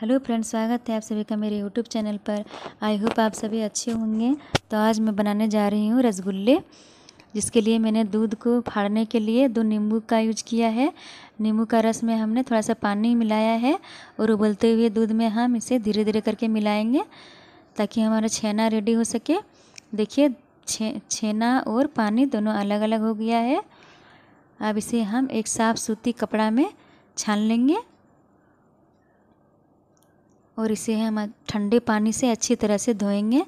hello friends स्वागत है आप सभी का मेरे यूट्यूब चैनल पर आई होप आप सभी अच्छे होंगे तो आज मैं बनाने जा रही हूँ रसगुल्ले जिसके लिए मैंने दूध को फाड़ने के लिए दो नींबू का यूज किया है नींबू का रस में हमने थोड़ा सा पानी मिलाया है और उबलते हुए दूध में हम इसे धीरे धीरे करके मिलाएँगे ताकि हमारा छेना रेडी हो सके देखिए छे छेना और पानी दोनों अलग अलग हो गया है अब इसे हम एक साफ़ सूती कपड़ा में छान लेंगे और इसे हम ठंडे पानी से अच्छी तरह से धोएंगे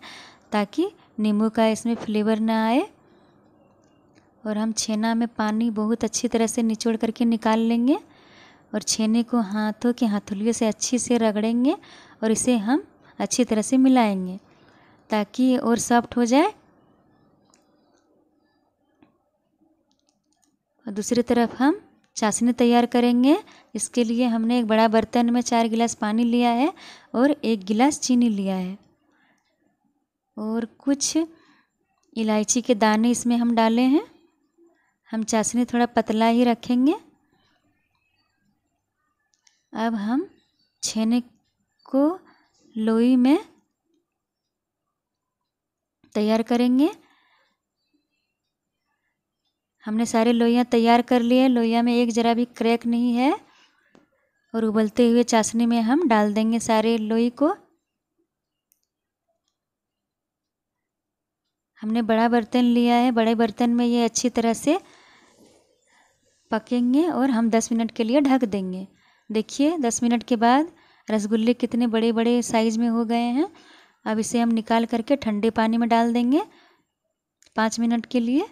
ताकि नींबू का इसमें फ्लेवर ना आए और हम छेना में पानी बहुत अच्छी तरह से निचोड़ करके निकाल लेंगे और छेने को हाथों के हाथुलियों से अच्छी से रगड़ेंगे और इसे हम अच्छी तरह से मिलाएंगे ताकि और सॉफ्ट हो जाए और दूसरी तरफ हम चाशनी तैयार करेंगे इसके लिए हमने एक बड़ा बर्तन में चार गिलास पानी लिया है और एक गिलास चीनी लिया है और कुछ इलायची के दाने इसमें हम डाले हैं हम चाशनी थोड़ा पतला ही रखेंगे अब हम छेने को लोई में तैयार करेंगे हमने सारे लोइयाँ तैयार कर लिए लोहिया में एक ज़रा भी क्रैक नहीं है और उबलते हुए चाशनी में हम डाल देंगे सारे लोई को हमने बड़ा बर्तन लिया है बड़े बर्तन में ये अच्छी तरह से पकेंगे और हम दस मिनट के लिए ढक देंगे देखिए दस मिनट के बाद रसगुल्ले कितने बड़े बड़े साइज़ में हो गए हैं अब इसे हम निकाल करके ठंडे पानी में डाल देंगे पाँच मिनट के लिए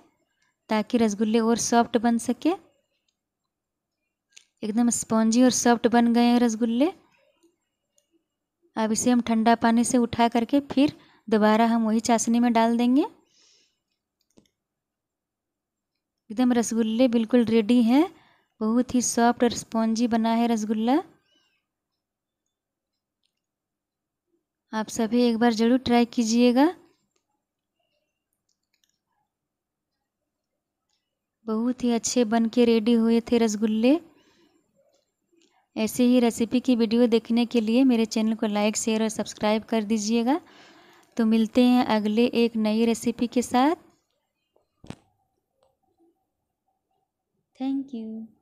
ताकि रसगुल्ले और सॉफ्ट बन सके एकदम स्पॉन्जी और सॉफ्ट बन गए हैं रसगुल्ले अब इसे हम ठंडा पानी से उठा करके फिर दोबारा हम वही चाशनी में डाल देंगे एकदम रसगुल्ले बिल्कुल रेडी हैं बहुत ही सॉफ्ट और स्पॉन्जी बना है रसगुल्ला आप सभी एक बार ज़रूर ट्राई कीजिएगा बहुत ही अच्छे बन के रेडी हुए थे रसगुल्ले ऐसे ही रेसिपी की वीडियो देखने के लिए मेरे चैनल को लाइक शेयर और सब्सक्राइब कर दीजिएगा तो मिलते हैं अगले एक नई रेसिपी के साथ थैंक यू